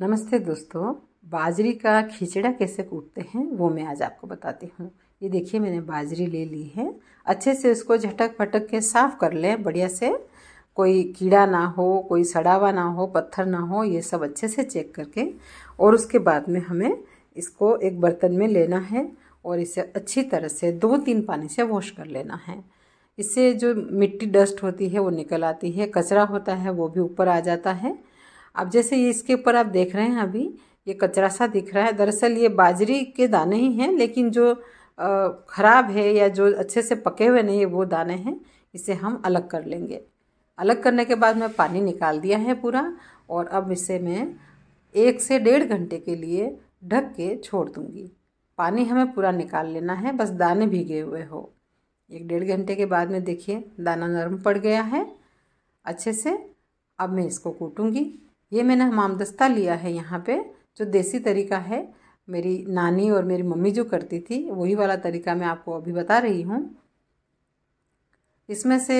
नमस्ते दोस्तों बाजरी का खिचड़ा कैसे कूटते हैं वो मैं आज आपको बताती हूँ ये देखिए मैंने बाजरी ले ली है अच्छे से इसको झटक पटक के साफ़ कर लें बढ़िया से कोई कीड़ा ना हो कोई सड़ावा ना हो पत्थर ना हो ये सब अच्छे से चेक करके और उसके बाद में हमें इसको एक बर्तन में लेना है और इसे अच्छी तरह से दो तीन पानी से वॉश कर लेना है इससे जो मिट्टी डस्ट होती है वो निकल आती है कचरा होता है वो भी ऊपर आ जाता है अब जैसे ये इसके ऊपर आप देख रहे हैं अभी ये कचरा सा दिख रहा है दरअसल ये बाजरी के दाने ही हैं लेकिन जो ख़राब है या जो अच्छे से पके हुए नहीं है वो दाने हैं इसे हम अलग कर लेंगे अलग करने के बाद मैं पानी निकाल दिया है पूरा और अब इसे मैं एक से डेढ़ घंटे के लिए ढक के छोड़ दूँगी पानी हमें पूरा निकाल लेना है बस दाने भीगे हुए हो एक डेढ़ घंटे के बाद में देखिए दाना नरम पड़ गया है अच्छे से अब मैं इसको कूटूँगी ये मैंने दस्ता लिया है यहाँ पे जो देसी तरीका है मेरी नानी और मेरी मम्मी जो करती थी वही वाला तरीका मैं आपको अभी बता रही हूँ इसमें से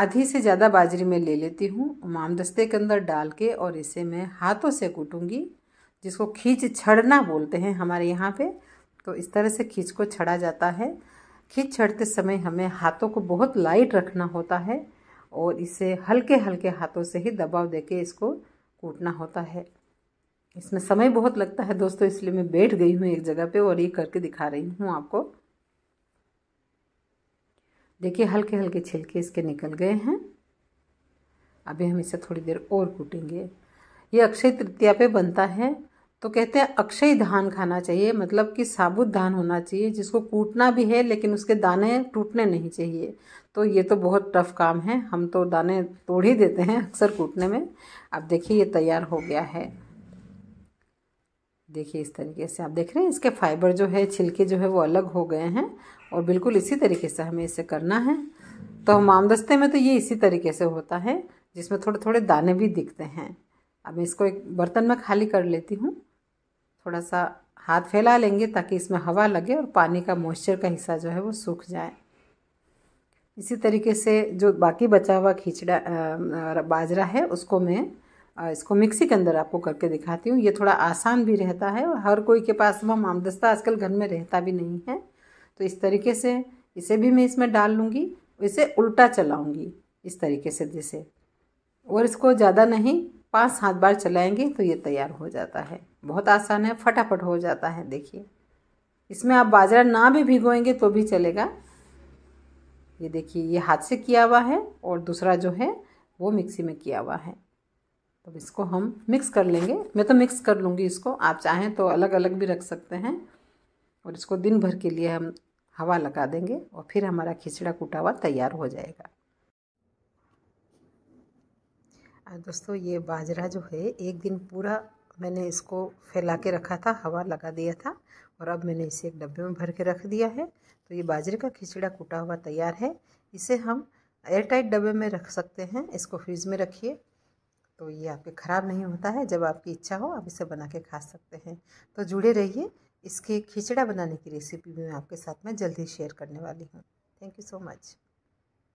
आधी से ज़्यादा बाजरी मैं ले लेती हूँ दस्ते के अंदर डाल के और इसे मैं हाथों से कूटूँगी जिसको खींच छड़ना बोलते हैं हमारे यहाँ पे तो इस तरह से खींच को छड़ा जाता है खींच छड़ते समय हमें हाथों को बहुत लाइट रखना होता है और इसे हल्के हल्के हाथों से ही दबाव देके इसको कूटना होता है इसमें समय बहुत लगता है दोस्तों इसलिए मैं बैठ गई हूँ एक जगह पे और ये करके दिखा रही हूँ आपको देखिए हल्के हल्के छिलके इसके निकल गए हैं अभी हम इसे थोड़ी देर और कूटेंगे ये अक्षय तृतीया पे बनता है तो कहते हैं अक्षय धान खाना चाहिए मतलब कि साबुत धान होना चाहिए जिसको कूटना भी है लेकिन उसके दाने टूटने नहीं चाहिए तो ये तो बहुत टफ काम है हम तो दाने तोड़ ही देते हैं अक्सर कूटने में अब देखिए ये तैयार हो गया है देखिए इस तरीके से आप देख रहे हैं इसके फाइबर जो है छिलके जो है वो अलग हो गए हैं और बिल्कुल इसी तरीके से हमें इसे करना है तो मामदस्ते में तो ये इसी तरीके से होता है जिसमें थोड़े थोड़े दाने भी दिखते हैं अब इसको एक बर्तन में खाली कर लेती हूँ थोड़ा सा हाथ फैला लेंगे ताकि इसमें हवा लगे और पानी का मॉइस्चर का हिस्सा जो है वो सूख जाए इसी तरीके से जो बाकी बचा हुआ खिचड़ा बाजरा है उसको मैं इसको मिक्सी के अंदर आपको करके दिखाती हूँ ये थोड़ा आसान भी रहता है और हर कोई के पास वह मामदस्ता आजकल घर में रहता भी नहीं है तो इस तरीके से इसे भी मैं इसमें डाल लूँगी इसे उल्टा चलाऊँगी इस तरीके से जैसे और इसको ज़्यादा नहीं पाँच सात बार चलाएंगे तो ये तैयार हो जाता है बहुत आसान है फटाफट हो जाता है देखिए इसमें आप बाजरा ना भी भिगोएंगे तो भी चलेगा ये देखिए ये हाथ से किया हुआ है और दूसरा जो है वो मिक्सी में किया हुआ है अब इसको हम मिक्स कर लेंगे मैं तो मिक्स कर लूँगी इसको आप चाहें तो अलग अलग भी रख सकते हैं और इसको दिन भर के लिए हम हवा लगा देंगे और फिर हमारा खिचड़ा कुटा हुआ तैयार हो जाएगा दोस्तों ये बाजरा जो है एक दिन पूरा मैंने इसको फैला के रखा था हवा लगा दिया था और अब मैंने इसे एक डब्बे में भर के रख दिया है तो ये बाजरे का खिचड़ा कूटा हुआ तैयार है इसे हम एयरटाइट डब्बे में रख सकते हैं इसको फ्रिज में रखिए तो ये आपके ख़राब नहीं होता है जब आपकी इच्छा हो आप इसे बना के खा सकते हैं तो जुड़े रहिए इसके खिचड़ा बनाने की रेसिपी भी मैं आपके साथ में जल्दी शेयर करने वाली हूँ थैंक यू सो मच